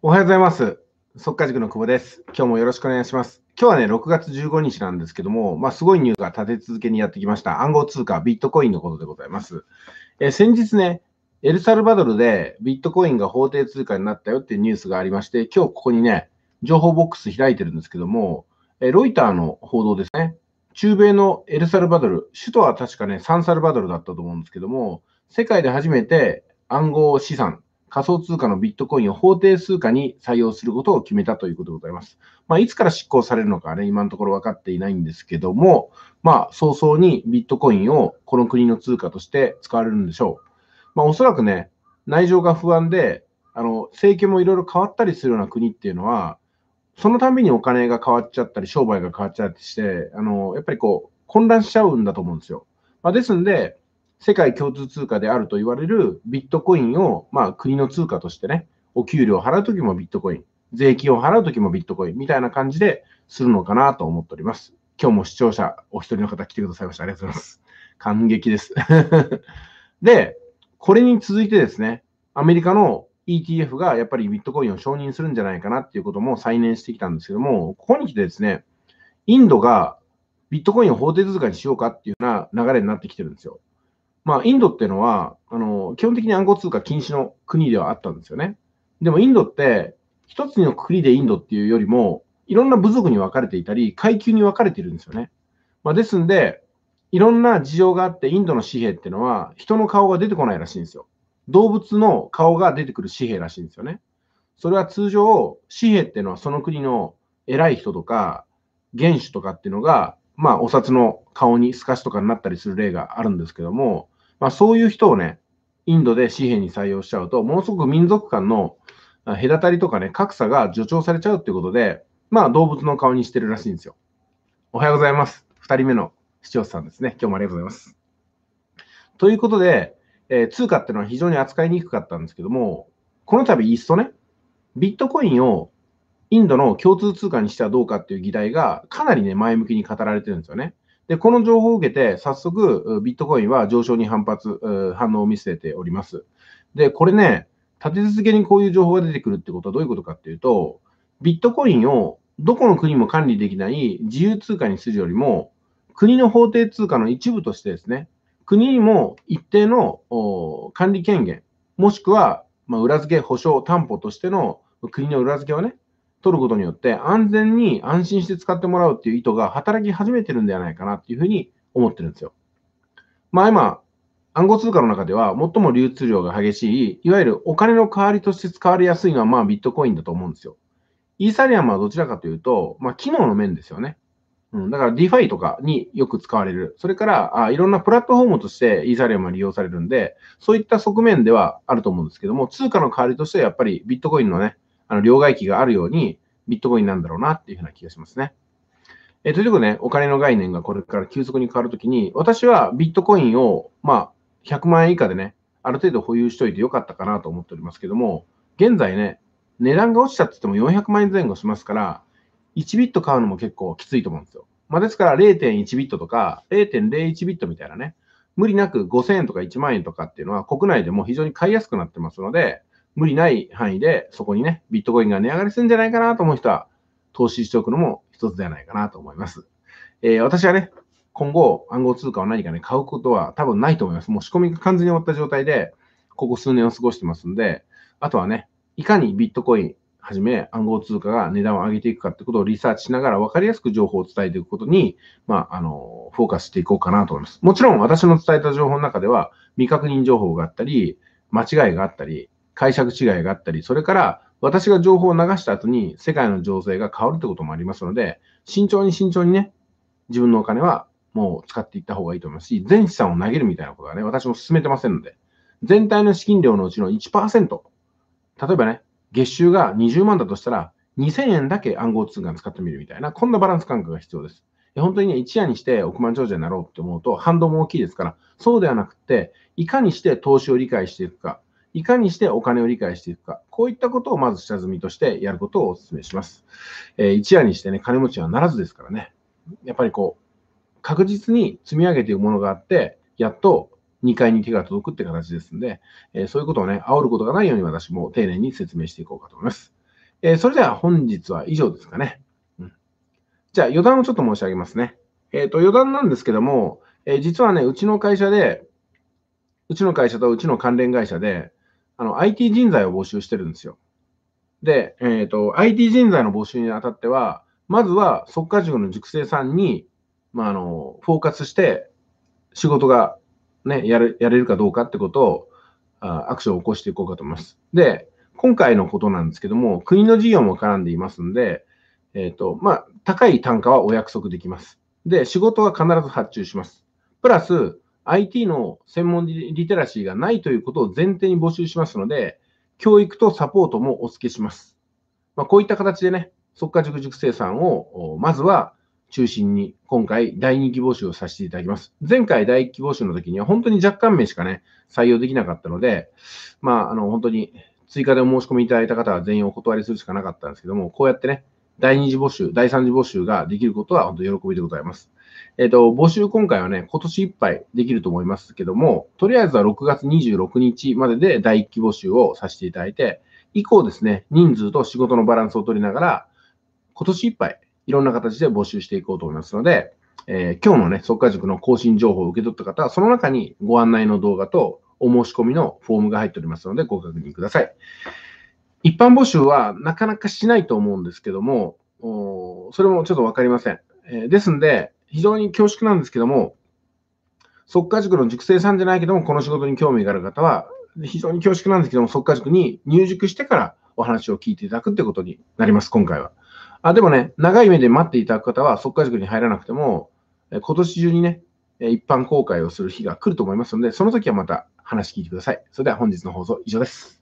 おはようございます。速稼塾の久保です。今日もよろしくお願いします。今日はね、6月15日なんですけども、まあ、すごいニュースが立て続けにやってきました。暗号通貨、ビットコインのことでございます。え先日ね、エルサルバドルでビットコインが法定通貨になったよっていうニュースがありまして、今日ここにね、情報ボックス開いてるんですけども、えロイターの報道ですね。中米のエルサルバドル、首都は確かね、サンサルバドルだったと思うんですけども、世界で初めて暗号資産、仮想通貨のビットコインを法定通貨に採用することを決めたということでございます。まあ、いつから執行されるのかね、今のところ分かっていないんですけども、まあ、早々にビットコインをこの国の通貨として使われるんでしょう。まあ、おそらくね、内情が不安で、あの政権もいろいろ変わったりするような国っていうのは、そのたびにお金が変わっちゃったり、商売が変わっちゃったりして、あのやっぱりこう混乱しちゃうんだと思うんですよ。まあ、ですんで、世界共通通貨であると言われるビットコインを、まあ、国の通貨としてね、お給料を払うときもビットコイン、税金を払うときもビットコインみたいな感じでするのかなと思っております。今日も視聴者お一人の方来てくださいました。ありがとうございます。感激です。で、これに続いてですね、アメリカの ETF がやっぱりビットコインを承認するんじゃないかなっていうことも再燃してきたんですけども、ここに来てですね、インドがビットコインを法定通貨にしようかっていうような流れになってきてるんですよ。まあ、インドっていうのは、あの、基本的に暗号通貨禁止の国ではあったんですよね。でもインドって、一つの国でインドっていうよりも、いろんな部族に分かれていたり、階級に分かれてるんですよね。まあ、ですんで、いろんな事情があって、インドの紙幣っていうのは、人の顔が出てこないらしいんですよ。動物の顔が出てくる紙幣らしいんですよね。それは通常、紙幣っていうのはその国の偉い人とか、元首とかっていうのが、まあ、お札の顔に透かしとかになったりする例があるんですけども、まあ、そういう人をね、インドで紙幣に採用しちゃうと、ものすごく民族間の隔たりとかね、格差が助長されちゃうっていうことで、まあ、動物の顔にしてるらしいんですよ。おはようございます。2人目の視聴者さんですね。今日もありがとうございます。ということで、えー、通貨っていうのは非常に扱いにくかったんですけども、この度いっそね、ビットコインをインドの共通通貨にしてはどうかっていう議題がかなりね、前向きに語られてるんですよね。で、この情報を受けて、早速、ビットコインは上昇に反発、反応を見せております。で、これね、立て続けにこういう情報が出てくるってことはどういうことかっていうと、ビットコインをどこの国も管理できない自由通貨にするよりも、国の法定通貨の一部としてですね、国にも一定の管理権限、もしくは、ま裏付け、保証、担保としての国の裏付けをね、取ることによって安全に安心して使ってもらうっていう意図が働き始めてるんではないかなっていうふうに思ってるんですよ。まあ今、暗号通貨の中では最も流通量が激しい、いわゆるお金の代わりとして使われやすいのはまあビットコインだと思うんですよ。イーサリアムはどちらかというと、まあ機能の面ですよね。うん、だから DeFi とかによく使われる。それからあいろんなプラットフォームとしてイーサリアムは利用されるんで、そういった側面ではあると思うんですけども、通貨の代わりとしてはやっぱりビットコインのね、あの両替機があるように、ビットコインなんだろうなっていうふうな気がしますね。えー、ということで、ね、お金の概念がこれから急速に変わるときに、私はビットコインを、まあ、100万円以下でね、ある程度保有しておいてよかったかなと思っておりますけども、現在ね、値段が落ちたって言っても400万円前後しますから、1ビット買うのも結構きついと思うんですよ。まあ、ですから0.1ビットとか0.01ビットみたいなね、無理なく5000円とか1万円とかっていうのは国内でも非常に買いやすくなってますので、無理ない範囲で、そこにね、ビットコインが値上がりするんじゃないかなと思う人は、投資しておくのも一つではないかなと思います。えー、私はね、今後、暗号通貨を何かね、買うことは多分ないと思います。もう仕込みが完全に終わった状態で、ここ数年を過ごしてますんで、あとはね、いかにビットコインはじめ暗号通貨が値段を上げていくかってことをリサーチしながら分かりやすく情報を伝えていくことに、まあ、あの、フォーカスしていこうかなと思います。もちろん私の伝えた情報の中では、未確認情報があったり、間違いがあったり、解釈違いがあったり、それから私が情報を流した後に世界の情勢が変わるということもありますので、慎重に慎重にね、自分のお金はもう使っていった方がいいと思いますし、全資産を投げるみたいなことはね、私も進めてませんので、全体の資金量のうちの1%、例えばね、月収が20万だとしたら、2000円だけ暗号通貨に使ってみるみたいな、こんなバランス感覚が必要です。本当にね、一夜にして億万長者になろうって思うと、反動も大きいですから、そうではなくて、いかにして投資を理解していくか、いかにしてお金を理解していくか、こういったことをまず下積みとしてやることをお勧めします。えー、一夜にしてね、金持ちはならずですからね。やっぱりこう、確実に積み上げていくものがあって、やっと2階に手が届くって形ですんで、えー、そういうことをね、煽ることがないように私も丁寧に説明していこうかと思います。えー、それでは本日は以上ですかね。うん、じゃあ余談をちょっと申し上げますね。えっ、と、余談なんですけども、え実はね、うちの会社で、うちの会社とうちの関連会社で、あの、IT 人材を募集してるんですよ。で、えっ、ー、と、IT 人材の募集にあたっては、まずは、速化塾の塾生さんに、まあ、あの、フォーカスして、仕事が、ね、やれ、やれるかどうかってことを、あアクションを起こしていこうかと思います。で、今回のことなんですけども、国の事業も絡んでいますんで、えっ、ー、と、まあ、高い単価はお約束できます。で、仕事は必ず発注します。プラス、IT の専門リテラシーがないということを前提に募集しますので、教育とサポートもお付けします。まあ、こういった形でね、即可塾塾生さんを、まずは中心に、今回第2期募集をさせていただきます。前回第1期募集の時には、本当に若干名しかね、採用できなかったので、まあ、あの、本当に追加でお申し込みいただいた方は全員お断りするしかなかったんですけども、こうやってね、第2次募集、第3次募集ができることは本当に喜びでございます。えっ、ー、と、募集今回はね、今年いっぱいできると思いますけども、とりあえずは6月26日までで第1期募集をさせていただいて、以降ですね、人数と仕事のバランスを取りながら、今年いっぱいいろんな形で募集していこうと思いますので、えー、今日のね、即化塾の更新情報を受け取った方は、その中にご案内の動画とお申し込みのフォームが入っておりますので、ご確認ください。一般募集はなかなかしないと思うんですけども、それもちょっとわかりません。えー、ですんで、非常に恐縮なんですけども、速化塾の塾生さんじゃないけども、この仕事に興味がある方は、非常に恐縮なんですけども、速化塾に入塾してからお話を聞いていただくってことになります、今回は。あでもね、長い目で待っていただく方は、速化塾に入らなくても、今年中にね、一般公開をする日が来ると思いますので、その時はまた話聞いてください。それでは本日の放送以上です。